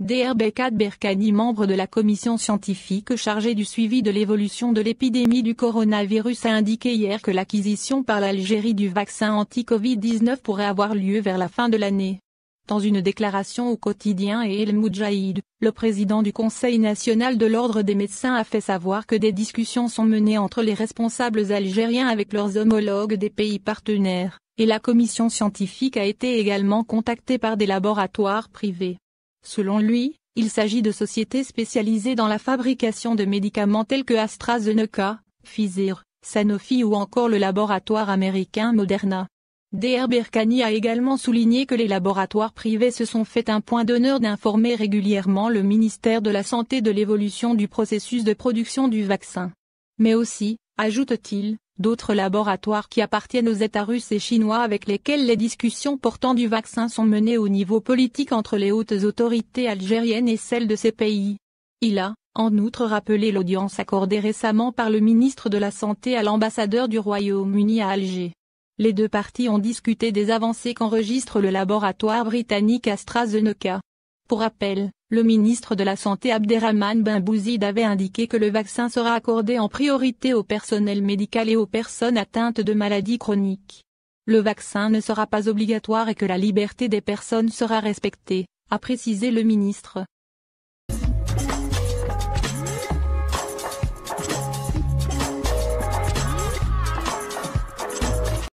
Dr 4 Berkani membre de la commission scientifique chargée du suivi de l'évolution de l'épidémie du coronavirus a indiqué hier que l'acquisition par l'Algérie du vaccin anti-Covid-19 pourrait avoir lieu vers la fin de l'année. Dans une déclaration au quotidien et El Moudjahid, le président du Conseil national de l'ordre des médecins a fait savoir que des discussions sont menées entre les responsables algériens avec leurs homologues des pays partenaires, et la commission scientifique a été également contactée par des laboratoires privés. Selon lui, il s'agit de sociétés spécialisées dans la fabrication de médicaments tels que AstraZeneca, Pfizer, Sanofi ou encore le laboratoire américain Moderna. DR Berkani a également souligné que les laboratoires privés se sont fait un point d'honneur d'informer régulièrement le ministère de la Santé de l'évolution du processus de production du vaccin. Mais aussi, ajoute-t-il, d'autres laboratoires qui appartiennent aux États russes et chinois avec lesquels les discussions portant du vaccin sont menées au niveau politique entre les hautes autorités algériennes et celles de ces pays. Il a, en outre rappelé l'audience accordée récemment par le ministre de la Santé à l'ambassadeur du Royaume-Uni à Alger. Les deux parties ont discuté des avancées qu'enregistre le laboratoire britannique AstraZeneca. Pour rappel, le ministre de la Santé Abderrahman Ben Bouzid avait indiqué que le vaccin sera accordé en priorité au personnel médical et aux personnes atteintes de maladies chroniques. Le vaccin ne sera pas obligatoire et que la liberté des personnes sera respectée, a précisé le ministre.